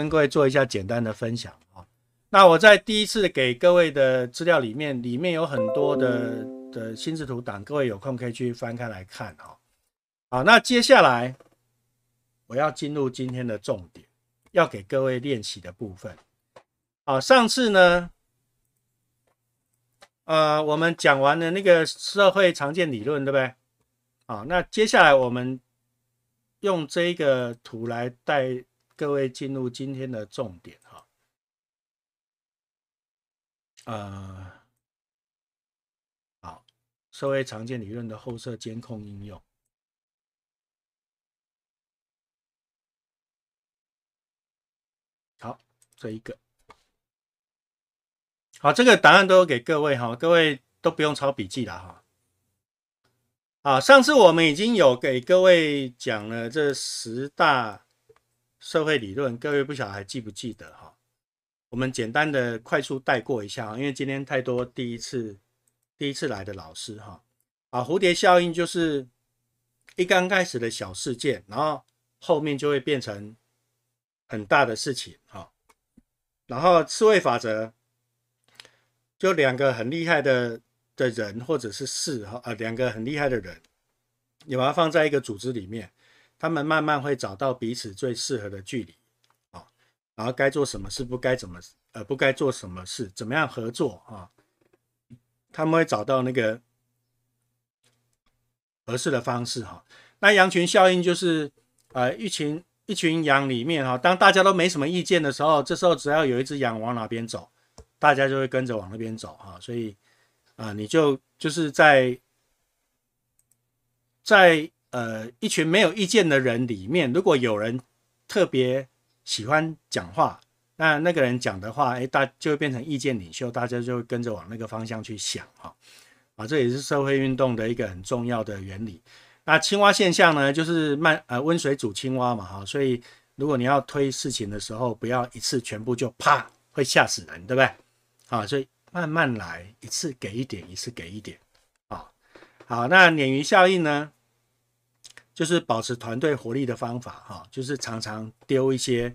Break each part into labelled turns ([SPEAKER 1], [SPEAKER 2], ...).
[SPEAKER 1] 跟各位做一下简单的分享啊。那我在第一次给各位的资料里面，里面有很多的的心智图档，各位有空可以去翻开来看哈。好，那接下来我要进入今天的重点，要给各位练习的部分。好，上次呢，呃，我们讲完了那个社会常见理论，对不对？好，那接下来我们用这个图来带。各位进入今天的重点哈，呃，好，社会常见理论的后设监控应用，好，这一个，好，这个答案都给各位哈，各位都不用抄笔记了哈，啊，上次我们已经有给各位讲了这十大。社会理论，各位不晓得还记不记得哈？我们简单的快速带过一下因为今天太多第一次第一次来的老师哈啊。蝴蝶效应就是一刚开始的小事件，然后后面就会变成很大的事情哈。然后刺猬法则，就两个很厉害的的人或者是事哈啊，两个很厉害的人，你把它放在一个组织里面。他们慢慢会找到彼此最适合的距离，啊，然后该做什么事，不该怎么，呃，不该做什么事，怎么样合作啊？他们会找到那个合适的方式哈。那羊群效应就是，呃，一群一群羊里面哈，当大家都没什么意见的时候，这时候只要有一只羊往哪边走，大家就会跟着往那边走哈。所以，啊，你就就是在在。呃，一群没有意见的人里面，如果有人特别喜欢讲话，那那个人讲的话，哎，大就会变成意见领袖，大家就会跟着往那个方向去想哈。啊，这也是社会运动的一个很重要的原理。那青蛙现象呢，就是慢呃温水煮青蛙嘛哈，所以如果你要推事情的时候，不要一次全部就啪，会吓死人，对不对？啊，所以慢慢来，一次给一点，一次给一点。啊，好，那鲶鱼效应呢？就是保持团队活力的方法哈，就是常常丢一些，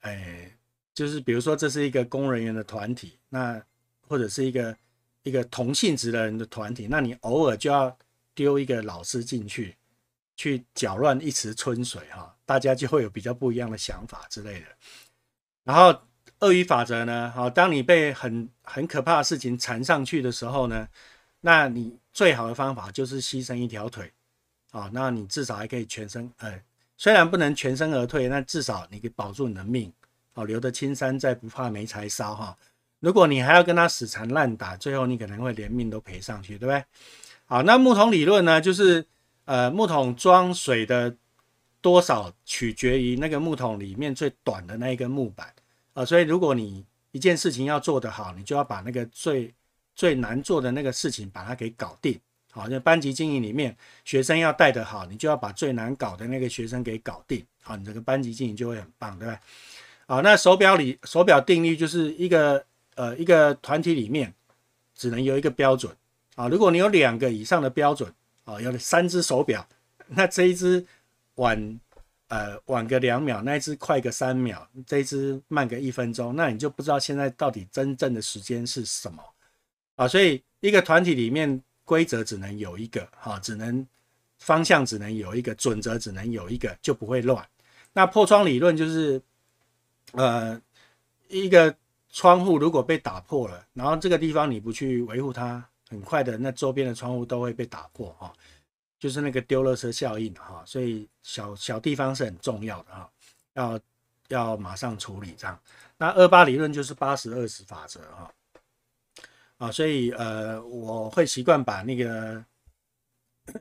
[SPEAKER 1] 哎，就是比如说这是一个工人员的团体，那或者是一个一个同性质的人的团体，那你偶尔就要丢一个老师进去，去搅乱一池春水哈，大家就会有比较不一样的想法之类的。然后鳄鱼法则呢，好，当你被很很可怕的事情缠上去的时候呢，那你最好的方法就是牺牲一条腿。啊，那你至少还可以全身，呃，虽然不能全身而退，那至少你可以保住你的命，哦，留得青山在，不怕没柴烧哈。如果你还要跟他死缠烂打，最后你可能会连命都赔上去，对不对？好，那木桶理论呢，就是，呃，木桶装水的多少取决于那个木桶里面最短的那一根木板，啊，所以如果你一件事情要做得好，你就要把那个最最难做的那个事情把它给搞定。好，那班级经营里面，学生要带的好，你就要把最难搞的那个学生给搞定。好，你这个班级经营就会很棒，对吧？好，那手表里手表定律就是一个呃一个团体里面只能有一个标准啊。如果你有两个以上的标准，啊，有三只手表，那这一只晚呃晚个两秒，那一只快个三秒，这一只慢个一分钟，那你就不知道现在到底真正的时间是什么啊。所以一个团体里面。规则只能有一个，哈，只能方向只能有一个，准则只能有一个，就不会乱。那破窗理论就是，呃，一个窗户如果被打破了，然后这个地方你不去维护它，很快的那周边的窗户都会被打破，哈，就是那个丢勒车效应，哈，所以小小地方是很重要的，哈，要要马上处理这样。那二八理论就是八十二十法则，哈。啊，所以呃，我会习惯把那个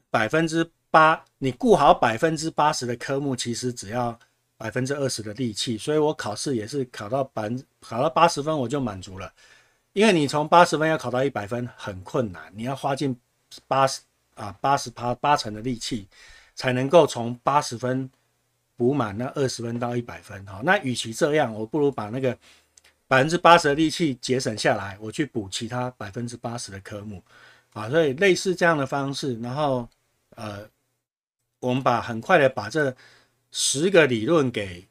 [SPEAKER 1] 百分之八，你顾好百分之八十的科目，其实只要百分之二十的力气。所以我考试也是考到百分，考到八十分我就满足了，因为你从八十分要考到一百分很困难，你要花尽八十啊，八十八八成的力气才能够从八十分补满那二十分到一百分。哈，那与其这样，我不如把那个。百分之八十的力气节省下来，我去补其他百分之八十的科目啊，所以类似这样的方式，然后呃，我们把很快的把这十个理论给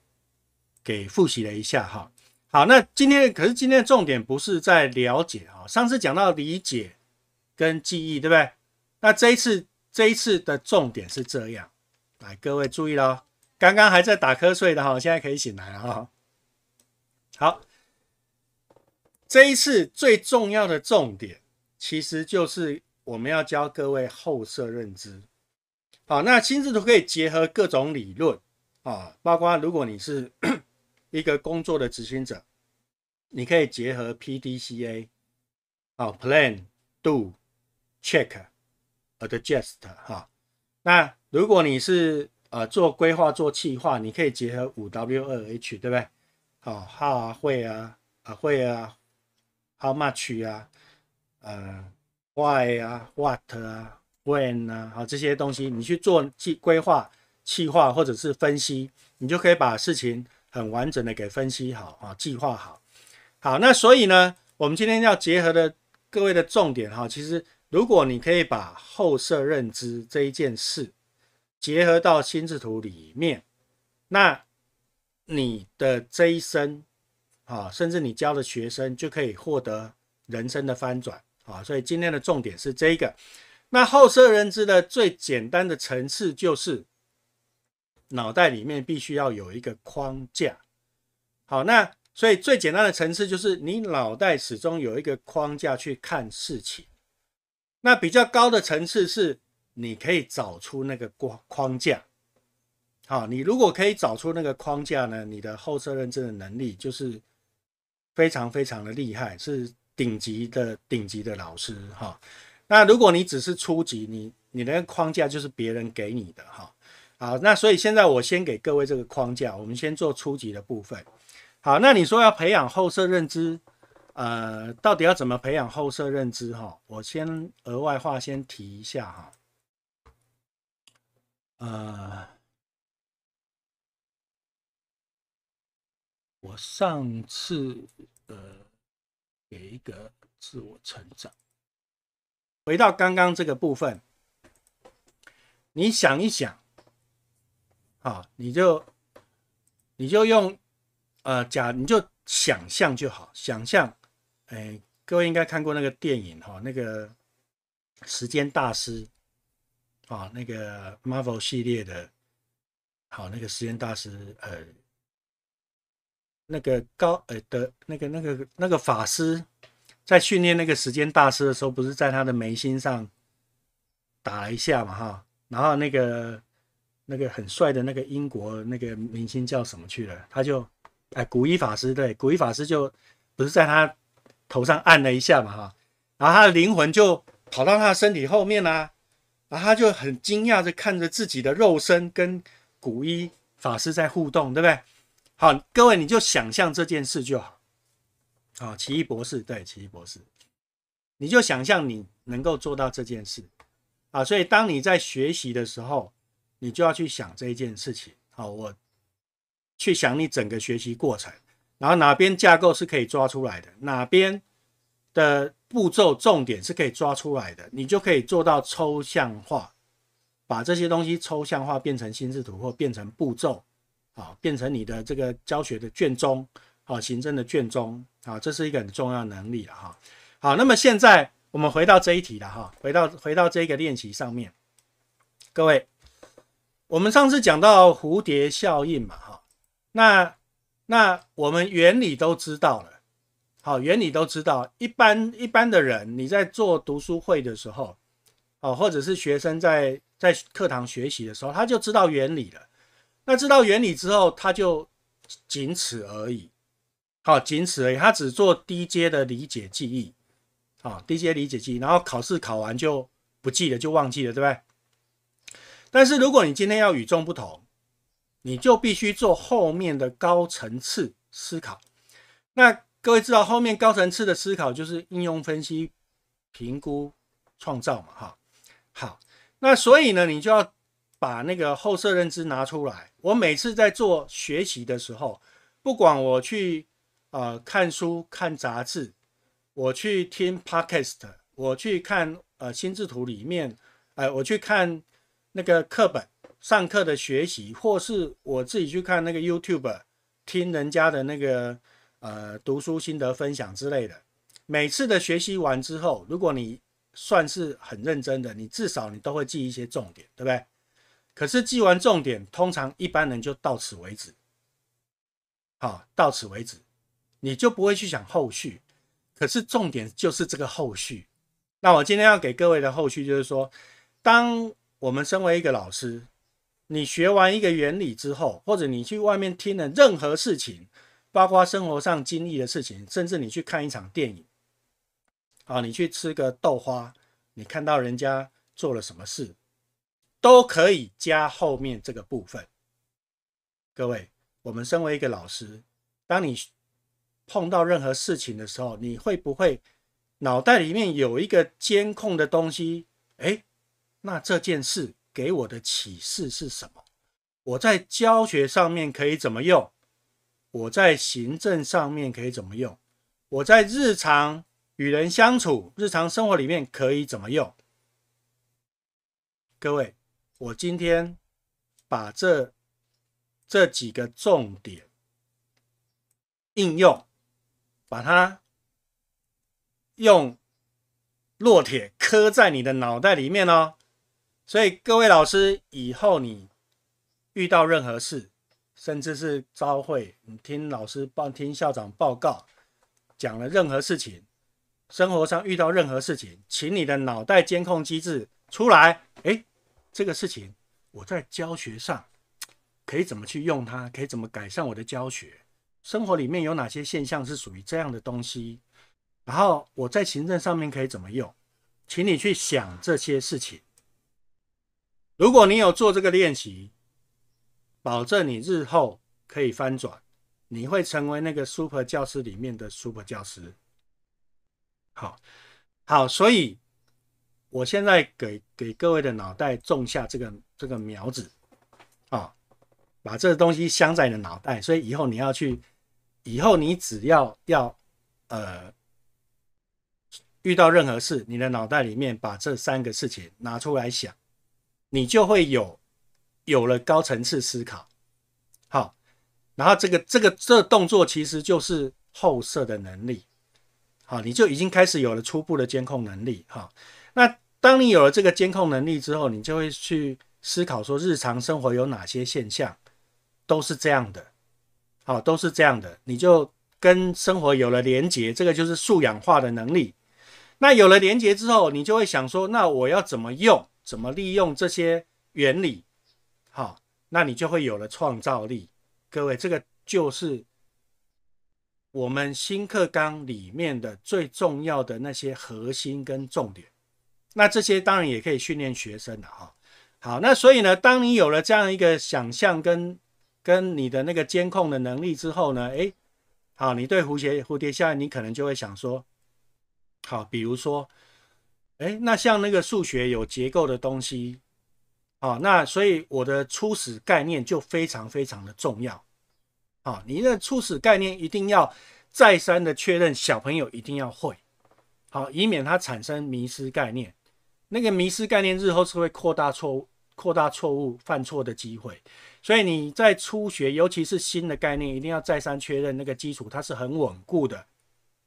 [SPEAKER 1] 给复习了一下哈。好，那今天可是今天的重点不是在了解啊，上次讲到理解跟记忆，对不对？那这一次这一次的重点是这样，来，各位注意喽，刚刚还在打瞌睡的哈，现在可以醒来了哈，好。这一次最重要的重点，其实就是我们要教各位后设认知。好，那心智图可以结合各种理论啊，包括如果你是一个工作的执行者，你可以结合 P D C A，好，Plan、Do、Check、Adjust，哈。那如果你是呃做规划、做计划，你可以结合五 W 二 H，对不对？好 h o 会啊，啊会啊。How much 啊，呃，why 啊，what 啊，when 啊，好这些东西，你去做计规划、计划或者是分析，你就可以把事情很完整的给分析好啊，计划好。好，那所以呢，我们今天要结合的各位的重点哈，其实如果你可以把后设认知这一件事结合到心智图里面，那你的这一生。啊，甚至你教的学生就可以获得人生的翻转啊！所以今天的重点是这个。那后设认知的最简单的层次就是脑袋里面必须要有一个框架。好，那所以最简单的层次就是你脑袋始终有一个框架去看事情。那比较高的层次是你可以找出那个框框架。好，你如果可以找出那个框架呢，你的后设认知的能力就是。非常非常的厉害，是顶级的顶级的老师哈。那如果你只是初级，你你的框架就是别人给你的哈。好，那所以现在我先给各位这个框架，我们先做初级的部分。好，那你说要培养后设认知，呃，到底要怎么培养后设认知哈？我先额外话先提一下哈，呃。我上次呃给一个自我成长，回到刚刚这个部分，你想一想，啊，你就你就用呃假你就想象就好，想象，哎，各位应该看过那个电影哈，那个时间大师，啊，那个 Marvel 系列的，好，那个时间大师，呃。那个高呃的那个那个那个法师在训练那个时间大师的时候，不是在他的眉心上打了一下嘛哈？然后那个那个很帅的那个英国那个明星叫什么去了？他就哎古一法师对，古一法师就不是在他头上按了一下嘛哈？然后他的灵魂就跑到他的身体后面啦，然后他就很惊讶的看着自己的肉身跟古一法师在互动，对不对？好，各位你就想象这件事就好。啊，奇异博士，对，奇异博士，你就想象你能够做到这件事啊。所以，当你在学习的时候，你就要去想这一件事情。好，我去想你整个学习过程，然后哪边架构是可以抓出来的，哪边的步骤重点是可以抓出来的，你就可以做到抽象化，把这些东西抽象化变成心智图或变成步骤。啊，变成你的这个教学的卷宗，啊，行政的卷宗，啊，这是一个很重要能力了哈。好，那么现在我们回到这一题了哈，回到回到这个练习上面。各位，我们上次讲到蝴蝶效应嘛哈，那那我们原理都知道了，好，原理都知道。一般一般的人，你在做读书会的时候，哦，或者是学生在在课堂学习的时候，他就知道原理了。那知道原理之后，他就仅此而已。好，仅此而已，他只做低阶的理解记忆。好，低阶理解记忆，然后考试考完就不记得，就忘记了，对不对？但是如果你今天要与众不同，你就必须做后面的高层次思考。那各位知道后面高层次的思考就是应用、分析、评估、创造嘛？哈，好，那所以呢，你就要。把那个后设认知拿出来。我每次在做学习的时候，不管我去呃看书、看杂志，我去听 podcast，我去看呃心智图里面，呃，我去看那个课本上课的学习，或是我自己去看那个 YouTube 听人家的那个呃读书心得分享之类的。每次的学习完之后，如果你算是很认真的，你至少你都会记一些重点，对不对？可是记完重点，通常一般人就到此为止，好，到此为止，你就不会去想后续。可是重点就是这个后续。那我今天要给各位的后续就是说，当我们身为一个老师，你学完一个原理之后，或者你去外面听了任何事情，包括生活上经历的事情，甚至你去看一场电影，啊，你去吃个豆花，你看到人家做了什么事。都可以加后面这个部分。各位，我们身为一个老师，当你碰到任何事情的时候，你会不会脑袋里面有一个监控的东西？哎，那这件事给我的启示是什么？我在教学上面可以怎么用？我在行政上面可以怎么用？我在日常与人相处、日常生活里面可以怎么用？各位。我今天把这这几个重点应用，把它用烙铁刻在你的脑袋里面哦。所以各位老师，以后你遇到任何事，甚至是朝会，你听老师报、听校长报告讲了任何事情，生活上遇到任何事情，请你的脑袋监控机制出来，哎。这个事情，我在教学上可以怎么去用它？可以怎么改善我的教学？生活里面有哪些现象是属于这样的东西？然后我在行政上面可以怎么用？请你去想这些事情。如果你有做这个练习，保证你日后可以翻转，你会成为那个 super 教师里面的 super 教师。好，好，所以。我现在给给各位的脑袋种下这个这个苗子啊，把这个东西镶在你的脑袋，所以以后你要去，以后你只要要呃遇到任何事，你的脑袋里面把这三个事情拿出来想，你就会有有了高层次思考，好，然后这个这个这动作其实就是后摄的能力，好，你就已经开始有了初步的监控能力哈，那。当你有了这个监控能力之后，你就会去思考说日常生活有哪些现象都是这样的，好，都是这样的，你就跟生活有了连接，这个就是素养化的能力。那有了连接之后，你就会想说，那我要怎么用，怎么利用这些原理？好，那你就会有了创造力。各位，这个就是我们新课纲里面的最重要的那些核心跟重点。那这些当然也可以训练学生的哈。好，那所以呢，当你有了这样一个想象跟跟你的那个监控的能力之后呢，哎，好，你对蝴蝶蝴蝶效应，你可能就会想说，好，比如说，哎，那像那个数学有结构的东西，好，那所以我的初始概念就非常非常的重要。好，你的初始概念一定要再三的确认，小朋友一定要会，好，以免他产生迷失概念。那个迷失概念日后是会扩大错误、扩大错误、犯错的机会。所以你在初学，尤其是新的概念，一定要再三确认那个基础它是很稳固的。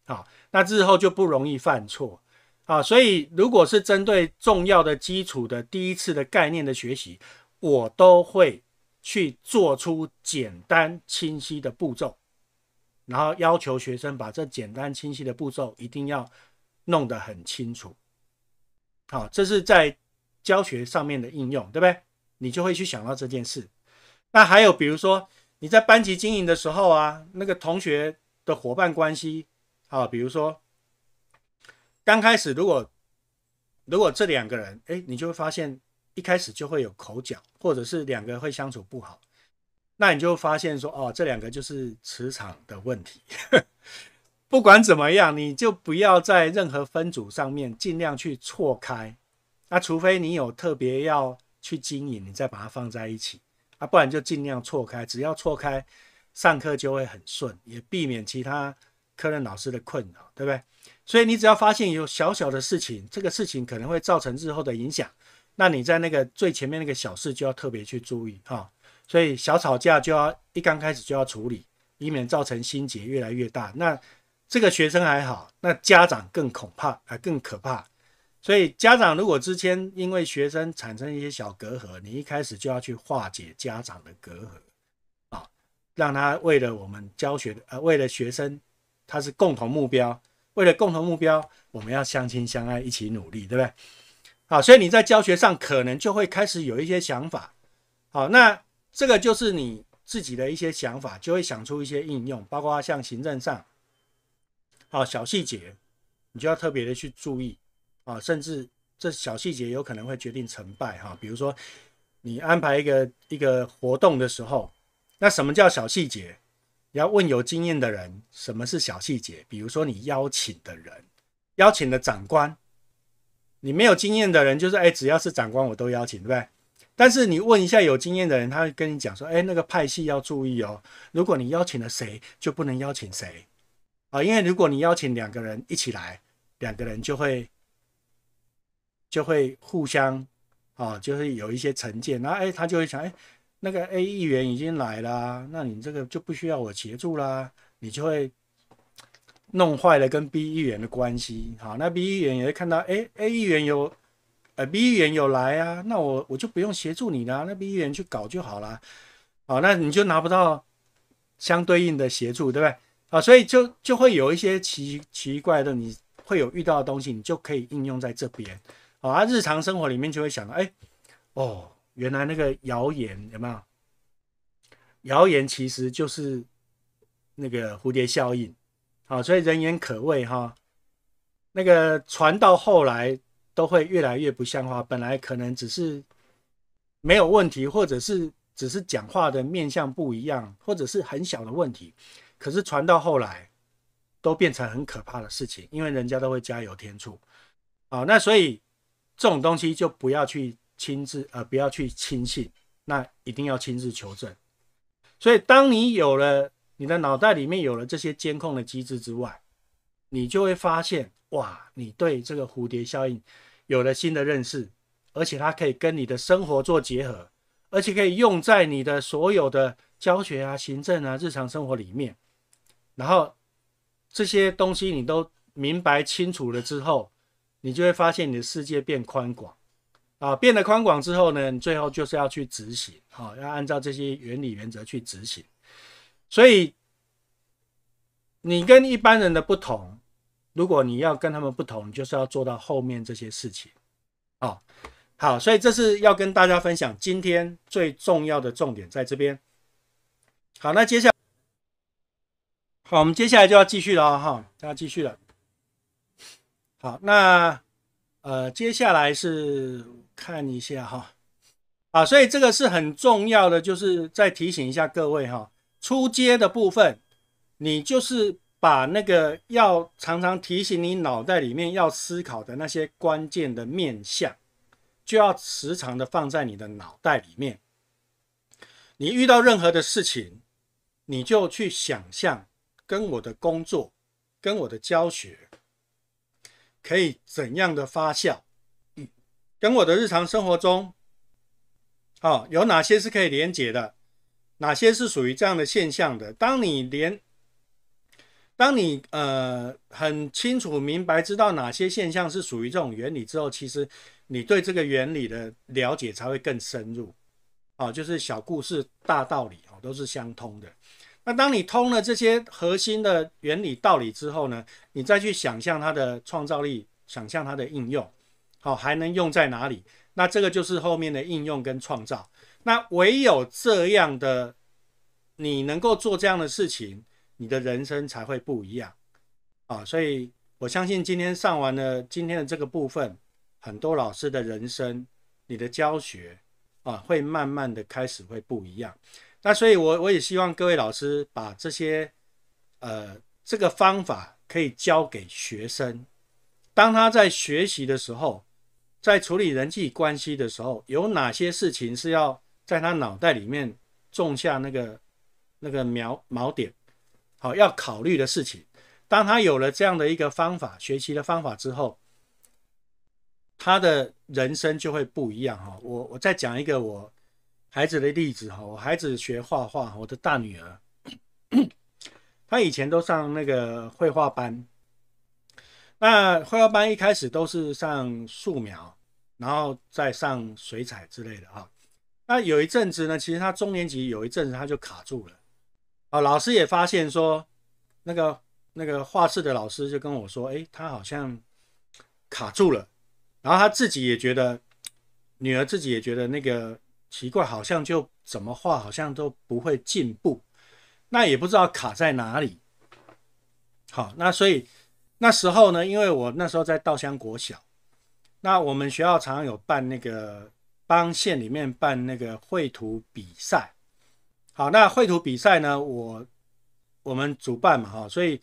[SPEAKER 1] 啊，那日后就不容易犯错啊。所以如果是针对重要的基础的第一次的概念的学习，我都会去做出简单清晰的步骤，然后要求学生把这简单清晰的步骤一定要弄得很清楚。好，这是在教学上面的应用，对不对？你就会去想到这件事。那还有，比如说你在班级经营的时候啊，那个同学的伙伴关系啊，比如说刚开始如果如果这两个人哎，你就会发现一开始就会有口角，或者是两个会相处不好，那你就会发现说哦，这两个就是磁场的问题。不管怎么样，你就不要在任何分组上面尽量去错开，那除非你有特别要去经营，你再把它放在一起，啊，不然就尽量错开。只要错开，上课就会很顺，也避免其他科任老师的困扰，对不对？所以你只要发现有小小的事情，这个事情可能会造成日后的影响，那你在那个最前面那个小事就要特别去注意，哈。所以小吵架就要一刚开始就要处理，以免造成心结越来越大。那。这个学生还好，那家长更恐怕，啊，更可怕。所以家长如果之前因为学生产生一些小隔阂，你一开始就要去化解家长的隔阂，啊，让他为了我们教学呃，为了学生，他是共同目标，为了共同目标，我们要相亲相爱，一起努力，对不对？好，所以你在教学上可能就会开始有一些想法，好，那这个就是你自己的一些想法，就会想出一些应用，包括像行政上。啊，小细节，你就要特别的去注意啊，甚至这小细节有可能会决定成败哈。比如说，你安排一个一个活动的时候，那什么叫小细节？你要问有经验的人什么是小细节。比如说，你邀请的人，邀请的长官，你没有经验的人就是哎，只要是长官我都邀请，对不对？但是你问一下有经验的人，他会跟你讲说，哎，那个派系要注意哦，如果你邀请了谁，就不能邀请谁。啊，因为如果你邀请两个人一起来，两个人就会就会互相啊，就是有一些成见。那哎，他就会想，哎，那个 A 议员已经来了，那你这个就不需要我协助啦，你就会弄坏了跟 B 议员的关系。好，那 B 议员也会看到，哎，A 议员有呃，B 议员有来啊，那我我就不用协助你啦，那 B 议员去搞就好了。好，那你就拿不到相对应的协助，对不对？啊，所以就就会有一些奇奇怪的，你会有遇到的东西，你就可以应用在这边啊。日常生活里面就会想到，哎，哦，原来那个谣言有没有？谣言其实就是那个蝴蝶效应啊，所以人言可畏哈。那个传到后来都会越来越不像话，本来可能只是没有问题，或者是只是讲话的面向不一样，或者是很小的问题。可是传到后来，都变成很可怕的事情，因为人家都会加油添醋啊。那所以这种东西就不要去亲自呃，不要去轻信，那一定要亲自求证。所以当你有了你的脑袋里面有了这些监控的机制之外，你就会发现哇，你对这个蝴蝶效应有了新的认识，而且它可以跟你的生活做结合，而且可以用在你的所有的教学啊、行政啊、日常生活里面。然后这些东西你都明白清楚了之后，你就会发现你的世界变宽广啊，变得宽广之后呢，你最后就是要去执行，好，要按照这些原理原则去执行。所以你跟一般人的不同，如果你要跟他们不同，就是要做到后面这些事情。啊，好，所以这是要跟大家分享今天最重要的重点在这边。好，那接下来。好，我们接下来就要继续了哈，就要继续了。好，那呃，接下来是看一下哈，啊，所以这个是很重要的，就是再提醒一下各位哈，出街的部分，你就是把那个要常常提醒你脑袋里面要思考的那些关键的面相，就要时常的放在你的脑袋里面。你遇到任何的事情，你就去想象。跟我的工作、跟我的教学，可以怎样的发酵？嗯，跟我的日常生活中，哦，有哪些是可以连接的？哪些是属于这样的现象的？当你连，当你呃很清楚明白知道哪些现象是属于这种原理之后，其实你对这个原理的了解才会更深入。哦，就是小故事大道理哦，都是相通的。那当你通了这些核心的原理道理之后呢，你再去想象它的创造力，想象它的应用，好，还能用在哪里？那这个就是后面的应用跟创造。那唯有这样的，你能够做这样的事情，你的人生才会不一样啊！所以我相信今天上完了今天的这个部分，很多老师的人生，你的教学啊，会慢慢的开始会不一样。那所以，我我也希望各位老师把这些，呃，这个方法可以教给学生，当他在学习的时候，在处理人际关系的时候，有哪些事情是要在他脑袋里面种下那个那个苗锚点，好要考虑的事情。当他有了这样的一个方法，学习的方法之后，他的人生就会不一样哈。我我再讲一个我。孩子的例子哈，我孩子学画画，我的大女儿，她以前都上那个绘画班，那绘画班一开始都是上素描，然后再上水彩之类的哈。那有一阵子呢，其实她中年级有一阵子她就卡住了，啊，老师也发现说，那个那个画室的老师就跟我说，哎，她好像卡住了，然后她自己也觉得，女儿自己也觉得那个。奇怪，好像就怎么画，好像都不会进步，那也不知道卡在哪里。好，那所以那时候呢，因为我那时候在稻香国小，那我们学校常常有办那个帮县里面办那个绘图比赛。好，那绘图比赛呢，我我们主办嘛，哈，所以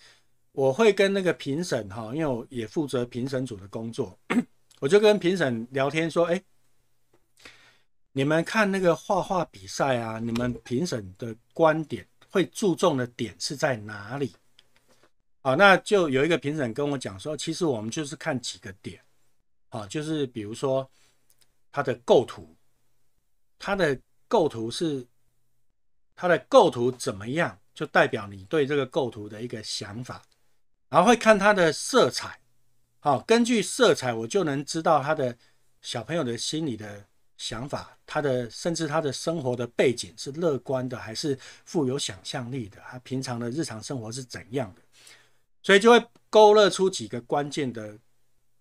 [SPEAKER 1] 我会跟那个评审哈，因为我也负责评审组的工作，我就跟评审聊天说，哎。你们看那个画画比赛啊，你们评审的观点会注重的点是在哪里？好，那就有一个评审跟我讲说，其实我们就是看几个点，好，就是比如说它的构图，它的构图是它的构图怎么样，就代表你对这个构图的一个想法，然后会看它的色彩，好，根据色彩我就能知道他的小朋友的心理的。想法，他的甚至他的生活的背景是乐观的还是富有想象力的？他平常的日常生活是怎样的？所以就会勾勒出几个关键的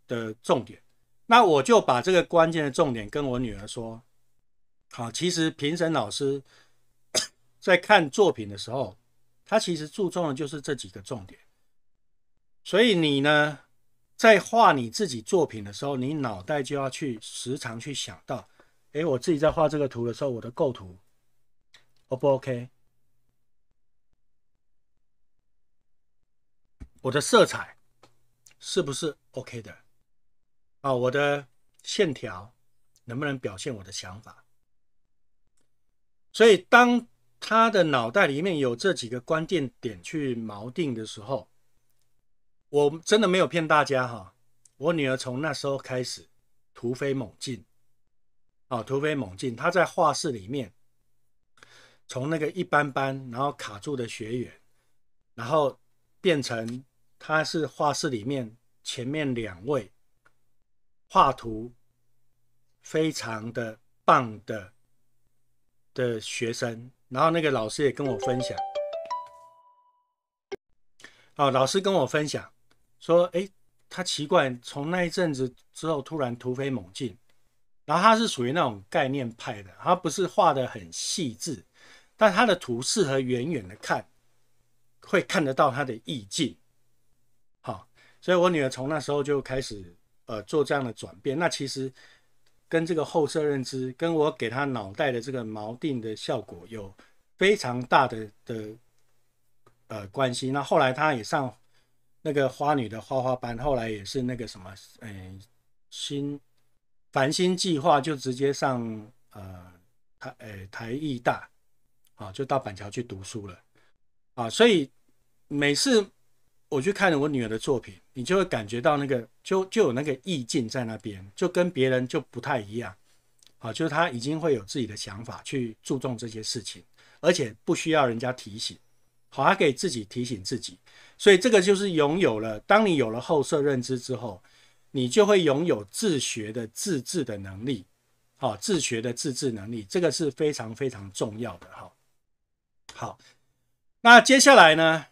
[SPEAKER 1] 的重点。那我就把这个关键的重点跟我女儿说：，好，其实评审老师 在看作品的时候，他其实注重的就是这几个重点。所以你呢，在画你自己作品的时候，你脑袋就要去时常去想到。哎，我自己在画这个图的时候，我的构图，O 不 OK？我的色彩是不是 OK 的？啊，我的线条能不能表现我的想法？所以，当他的脑袋里面有这几个关键点去锚定的时候，我真的没有骗大家哈。我女儿从那时候开始突飞猛进。哦，突飞猛进！他在画室里面，从那个一般般，然后卡住的学员，然后变成他是画室里面前面两位画图非常的棒的的学生。然后那个老师也跟我分享，哦，老师跟我分享说，哎，他奇怪，从那一阵子之后，突然突飞猛进。然后他是属于那种概念派的，他不是画的很细致，但他的图适合远远的看，会看得到他的意境。好，所以我女儿从那时候就开始呃做这样的转变。那其实跟这个后摄认知，跟我给她脑袋的这个锚定的效果有非常大的的呃关系。那后来她也上那个花女的画画班，后来也是那个什么，嗯新。繁星计划就直接上呃台呃台艺大啊，就到板桥去读书了啊。所以每次我去看我女儿的作品，你就会感觉到那个就就有那个意境在那边，就跟别人就不太一样啊。就是她已经会有自己的想法去注重这些事情，而且不需要人家提醒，好，她可以自己提醒自己。所以这个就是拥有了，当你有了后设认知之后。你就会拥有自学的自制的能力，好，自学的自制能力，这个是非常非常重要的，哈，好，那接下来呢？